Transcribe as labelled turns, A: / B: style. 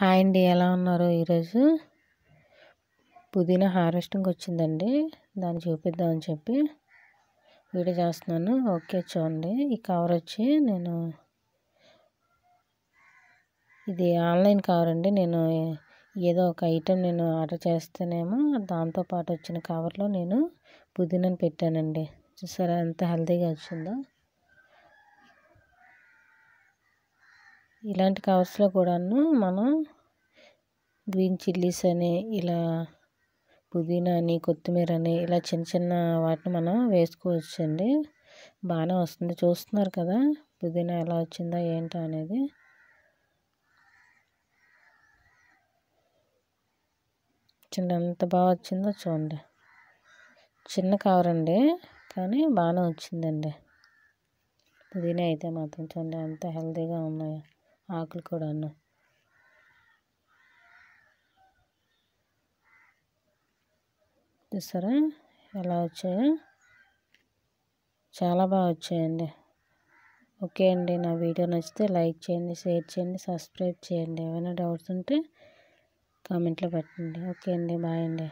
A: hi అండి ఎలా ఉన్నారు ఈరోజు పుదీనా హార్వెస్టింగ్ వచ్చిందండి దాన్ని చూపిద్దామని చెప్పి వీడియో చేస్తున్నాను ఓకే చూడండి ఈ కవర్ వచ్చి నేను ఇది ఆన్లైన్ కవర్ అండి నేను ఏదో ఒక ఐటెం నేను ఆర్డర్ చేస్తేనేమో దాంతోపాటు వచ్చిన కవర్లో నేను పుదీనాను పెట్టానండి చూసారా ఎంత హెల్తీగా వచ్చిందో ఇలాంటి కవర్స్లో కూడాను మనం గ్రీన్ చిల్లీస్ అని ఇలా పుదీనా అని కొత్తిమీర అని ఇలా చిన్న చిన్న వాటిని మనం వేసుకోవచ్చు అండి బాగానే వస్తుంది చూస్తున్నారు కదా పుదీనా ఎలా వచ్చిందో ఏంటో అనేది చిన్న ఎంత బాగా వచ్చిందో చూడండి చిన్న కవర్ అండి కానీ బాగానే వచ్చిందండి పుదీనా అయితే మాత్రం చూడండి అంత హెల్తీగా ఉన్నాయి ఆకులు కూడా ఉన్నాయి చూసారా ఎలా వచ్చాయో చాలా బాగా వచ్చాయండి ఓకే అండి నా వీడియో నచ్చితే లైక్ చేయండి షేర్ చేయండి సబ్స్క్రైబ్ చేయండి ఏమైనా డౌట్స్ ఉంటే కామెంట్లో పెట్టండి ఓకే అండి బాయ్ అండి